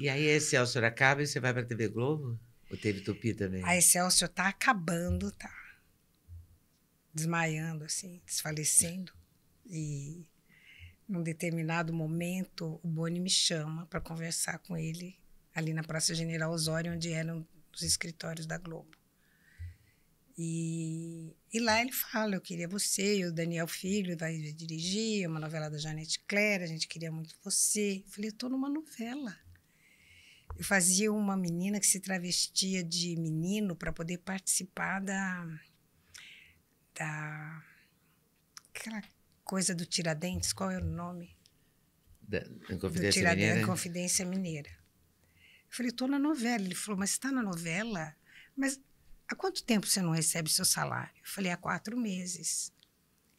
E aí a Excelsior acaba e você vai para a TV Globo? Ou teve Tupi também? A Excelsior tá acabando, tá. Desmaiando, assim, desfalecendo. E num determinado momento, o Boni me chama para conversar com ele ali na Praça General Osório, onde eram os escritórios da Globo. E, e, lá ele fala: Eu queria você, e o Daniel Filho vai dirigir uma novela da Janete Clare, a gente queria muito você. Eu falei: Eu tô numa novela. Eu fazia uma menina que se travestia de menino para poder participar da, da. aquela coisa do Tiradentes, qual era é o nome? Da Inconfidência do Tiradentes, Mineira? Inconfidência Mineira. Eu falei, estou na novela. Ele falou, mas está na novela? Mas há quanto tempo você não recebe seu salário? Eu falei, há quatro meses.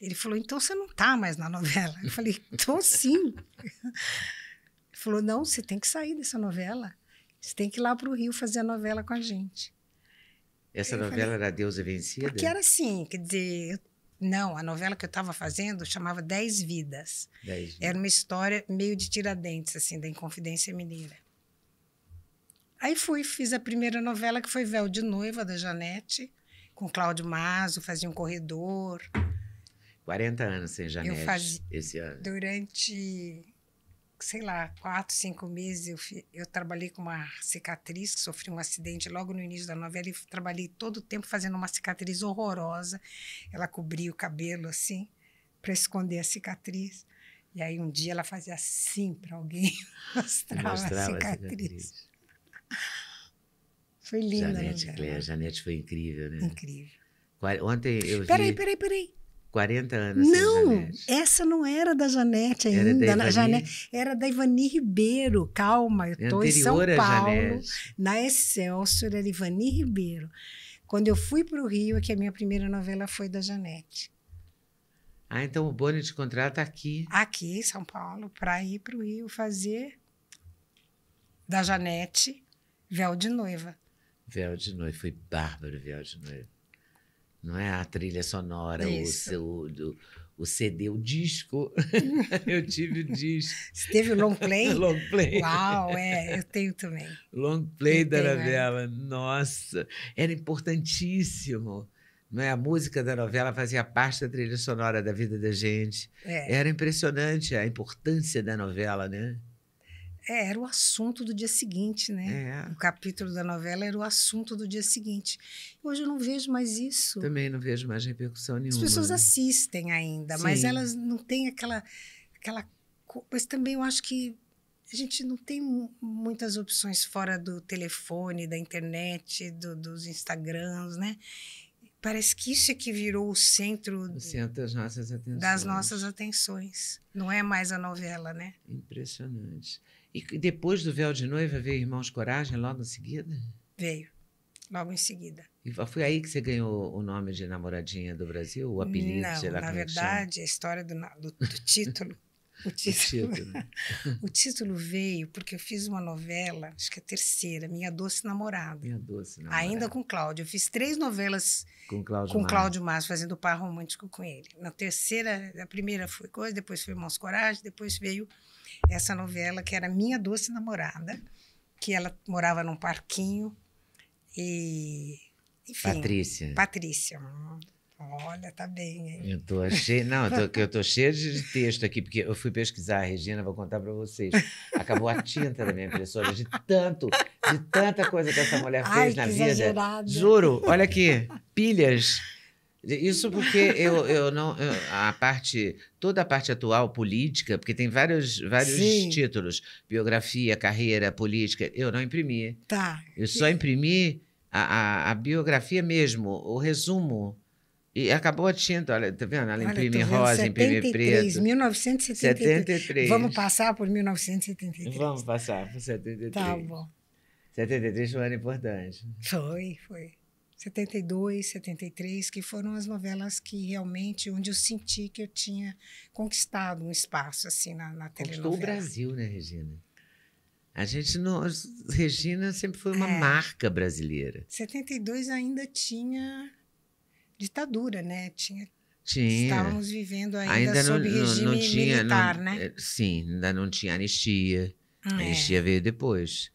Ele falou, então você não está mais na novela. Eu falei, estou sim. Ele falou, não, você tem que sair dessa novela. Você tem que ir lá para o Rio fazer a novela com a gente. Essa eu novela falei, era Deusa é Vencida? Porque era assim, quer dizer, não, a novela que eu estava fazendo chamava Dez Vidas. Dez vidas. Era uma história meio de tiradentes, assim, da Inconfidência Mineira. Aí fui, fiz a primeira novela, que foi Véu de Noiva, da Janete, com Cláudio Mazo, fazia um corredor. 40 anos sem Janete eu fazia, esse ano. Durante sei lá, quatro, cinco meses, eu, fi, eu trabalhei com uma cicatriz, sofri um acidente logo no início da novela e trabalhei todo o tempo fazendo uma cicatriz horrorosa. Ela cobria o cabelo assim, para esconder a cicatriz. E aí um dia ela fazia assim para alguém, mostrava, mostrava a cicatriz. cicatriz. Foi linda, né? A Janete foi incrível, né? Incrível. Ontem eu. Peraí, peraí, peraí. 40 anos. Não, essa não era da Janete ainda. Era da, Ivani... Janete, era da Ivani Ribeiro. Calma, eu estou em São Paulo. Na Excelsior era Ivani Ribeiro. Quando eu fui para o Rio, é que a minha primeira novela foi da Janete. Ah, então o Boni te contrata tá aqui. Aqui, em São Paulo, para ir para o Rio fazer da Janete Véu de Noiva. Véu de Noiva, foi bárbaro Véu de Noiva não é a trilha sonora, o, o, o CD, o disco. eu tive o disco. Você teve o long play? long play. Uau, é, eu tenho também. Long play eu da é. novela, é. nossa, era importantíssimo. Não é? A música da novela fazia parte da trilha sonora da vida da gente. É. Era impressionante a importância da novela, né? É, era o assunto do dia seguinte, né? É. O capítulo da novela era o assunto do dia seguinte. Hoje eu não vejo mais isso. Também não vejo mais repercussão nenhuma. As pessoas né? assistem ainda, Sim. mas elas não têm aquela, aquela. Mas também eu acho que a gente não tem muitas opções fora do telefone, da internet, do, dos Instagrams, né? Parece que isso é que virou o centro, o centro das, nossas atenções. das nossas atenções. Não é mais a novela, né? Impressionante. E depois do véu de noiva veio Irmãos Coragem logo em seguida? Veio, logo em seguida. E foi aí que você ganhou o nome de namoradinha do Brasil, o apelido, Não, sei lá na é verdade, a história do, do, do título O título, o título. o título veio porque eu fiz uma novela, acho que é a terceira, Minha Doce Namorada. Minha Doce Namorada. Ainda com Cláudio. Eu fiz três novelas com Cláudio, com Cláudio Márcio, fazendo par romântico com ele. Na terceira, a primeira foi Coisa, depois foi Mãos Coragem, depois veio essa novela que era Minha Doce Namorada, que ela morava num parquinho e... Enfim, Patrícia. Patrícia Olha, tá bem, hein? Eu tô cheio, não, eu tô, eu tô cheio de texto aqui, porque eu fui pesquisar, Regina, vou contar para vocês. Acabou a tinta da minha impressora de tanto, de tanta coisa que essa mulher fez Ai, na vida. Exagerada. Juro, olha aqui, pilhas. Isso porque eu, eu não. Eu, a parte. Toda a parte atual política, porque tem vários, vários títulos: biografia, carreira, política. Eu não imprimi. Tá. Eu só imprimi a, a, a biografia mesmo, o resumo. E acabou a tinta, olha, tá vendo? Ela imprime rosa, 73, imprime preto. 1973. 73. Vamos passar por 1973. Vamos passar por 73. Tá bom. 73 foi um ano importante. Foi, foi. 72, 73, que foram as novelas que realmente, onde eu senti que eu tinha conquistado um espaço, assim, na, na telenovela. Conquistou o Brasil, né, Regina? A gente não... Regina sempre foi uma é, marca brasileira. 72 ainda tinha ditadura, né? Tinha tinha. Estávamos vivendo ainda, ainda sob não, regime não tinha, militar, não, né? Eh, sim, ainda não tinha anistia. É. A anistia veio depois.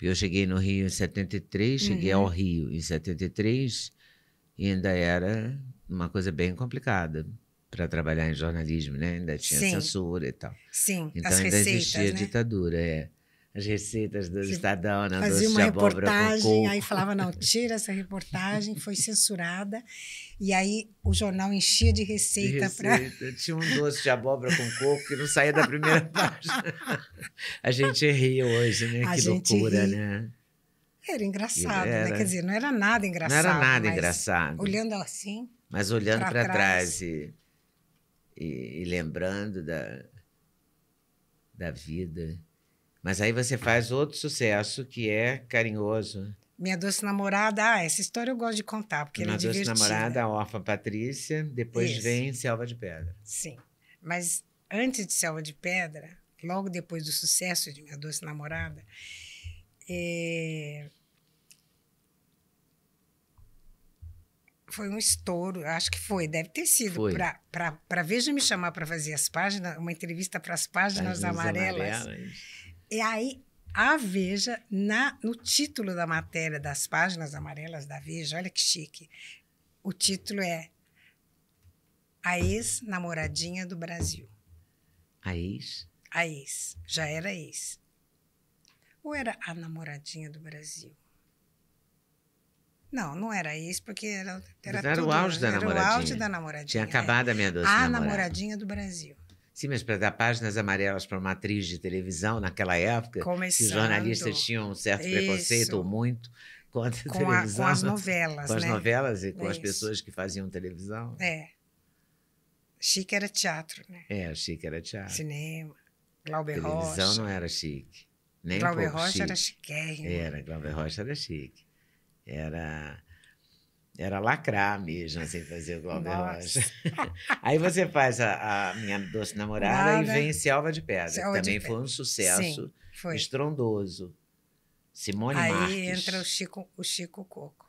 Eu cheguei no Rio em 73, uhum. cheguei ao uhum. Rio em 73 e ainda era uma coisa bem complicada para trabalhar em jornalismo, né? Ainda tinha Sim. censura e tal. Sim, então ainda receitas, existia né? ditadura, é as receitas do Você Estadão, né? Fazia uma reportagem, aí falava, não, tira essa reportagem, foi censurada, e aí o jornal enchia de receita, receita. para... Tinha um doce de abóbora com coco que não saía da primeira página. A gente ri hoje, né? A que loucura, ri. né? Era engraçado, né? era... né? Quer dizer, não era nada engraçado. Não era nada engraçado. Olhando assim... Mas olhando para trás, trás e, e, e lembrando da, da vida... Mas aí você faz outro sucesso que é carinhoso. Minha doce namorada, ah, essa história eu gosto de contar, porque Minha ela é doce divertida. namorada, a órfã Patrícia, depois Isso. vem Selva de Pedra. Sim. Mas antes de Selva de Pedra, logo depois do sucesso de Minha Doce Namorada, é... foi um estouro, acho que foi, deve ter sido. Para Veja me chamar para fazer as páginas, uma entrevista para as páginas, páginas, amarelas. amarelas e aí, a Veja, na, no título da matéria das páginas amarelas da Veja, olha que chique, o título é A Ex-Namoradinha do Brasil. A ex? A ex. Já era ex. Ou era a namoradinha do Brasil? Não, não era ex, porque era, era, era tudo, o auge da era namoradinha. o auge da namoradinha. Tinha acabado é. a minha doce A namoradinha do Brasil. Sim, mas para dar páginas amarelas para uma atriz de televisão naquela época, Começando. os jornalistas tinham um certo isso. preconceito ou muito com a com televisão. A, com as novelas, Com né? as novelas e com as pessoas que faziam televisão. É. Chique era teatro, né? É, chique era teatro. Cinema, Glauber televisão Rocha. Televisão não era chique. Nem Glauber um Rocha chique. era chiquérrimo. Era, Glauber Rocha era chique. Era era lacrar mesmo, assim, fazer o Glauber Rocha. Aí você faz a, a Minha Doce Namorada Nada. e vem Selva de Pedra, Selva que também foi um sucesso Sim, estrondoso. Simone Aí Marques. entra o Chico, o Chico Coco.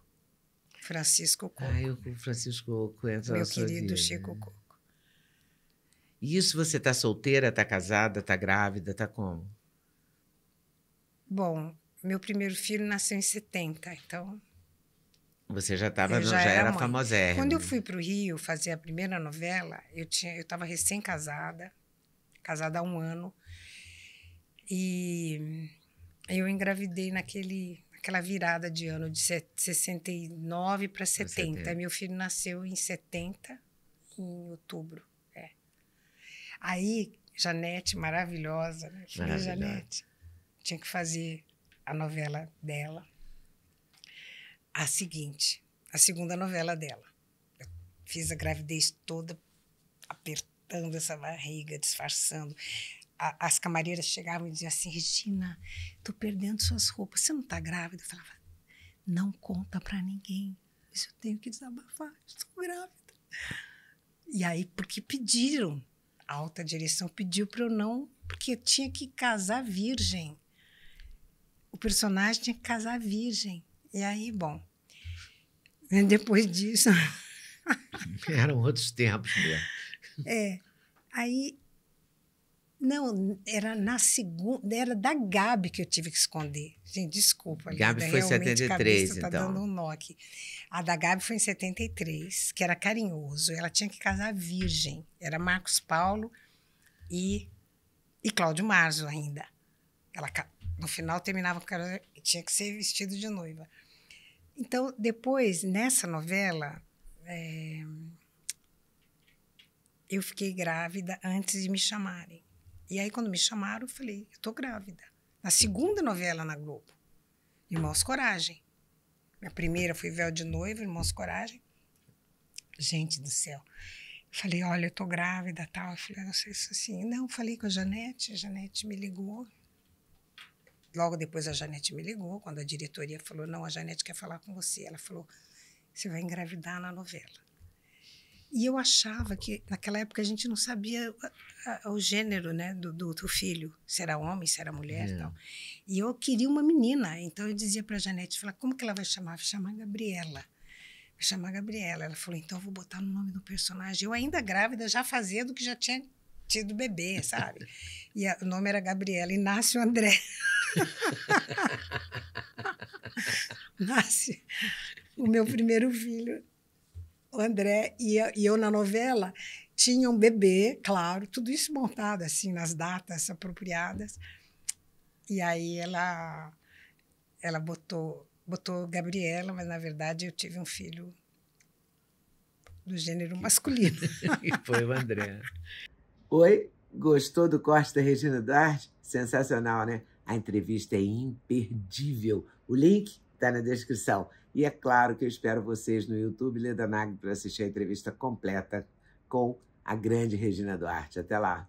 Francisco Coco. Aí o Francisco Coco entra Meu querido vida, Chico Coco. E isso você está solteira, está casada, está grávida, está como? Bom, meu primeiro filho nasceu em 70, então você já estava, já, já, era, famosa. Quando eu fui para o Rio fazer a primeira novela, eu tinha, eu estava recém-casada, casada há um ano, e eu engravidei naquele, naquela virada de ano de 69 para 70. 70. Meu filho nasceu em 70, em outubro. É. Aí, Janete, maravilhosa, né? Maravilhosa. Janete, tinha que fazer a novela dela a seguinte, a segunda novela dela. Eu fiz a gravidez toda apertando essa barriga, disfarçando. A, as camareiras chegavam e diziam assim: Regina, tô perdendo suas roupas, você não tá grávida? Eu falava: não conta para ninguém, isso eu tenho que desabafar, estou grávida. E aí, porque pediram, a alta direção pediu para eu não, porque eu tinha que casar virgem. O personagem tinha que casar virgem. E aí, bom, né, depois disso. Eram outros tempos mesmo. É. Aí. Não, era na segunda, era da Gabi que eu tive que esconder. Gente, desculpa. Gabi foi em 73, cabeça, tá então. dando um nó aqui. A da Gabi foi em 73, que era carinhoso. Ela tinha que casar virgem. Era Marcos Paulo e, e Cláudio Marzo ainda. Ela, no final, terminava com tinha que ser vestido de noiva. Então, depois, nessa novela, é, eu fiquei grávida antes de me chamarem. E aí, quando me chamaram, eu falei: eu tô grávida. Na segunda novela na Globo, Irmãos Coragem. A primeira foi Véu de Noiva, Irmãos Coragem. Gente do céu. Falei, olha, eu tô grávida, tal. Eu falei, não sei se é assim. Não, falei com a Janete, a Janete me ligou. Logo depois a Janete me ligou, quando a diretoria falou: Não, a Janete quer falar com você. Ela falou: Você vai engravidar na novela. E eu achava que, naquela época, a gente não sabia o gênero né, do, do, do, filho, se era homem, se era mulher. É. E eu queria uma menina. Então eu dizia para a Janete: falava, Como que ela vai chamar? Vai chamar Gabriela. Vai chamar Gabriela. Ela falou: Então eu vou botar o no nome do personagem. Eu, ainda grávida, já fazendo que já tinha tido bebê, sabe? e a, o nome era Gabriela Inácio André. Nasce o meu primeiro filho, o André, e eu, e eu na novela tinha um bebê, claro, tudo isso montado assim nas datas apropriadas. E aí ela ela botou botou Gabriela, mas na verdade eu tive um filho do gênero masculino. e foi o André. Oi, gostou do corte da Regina Duarte? Sensacional, né? A entrevista é imperdível. O link está na descrição. E é claro que eu espero vocês no YouTube Leda Nag para assistir a entrevista completa com a grande Regina Duarte. Até lá!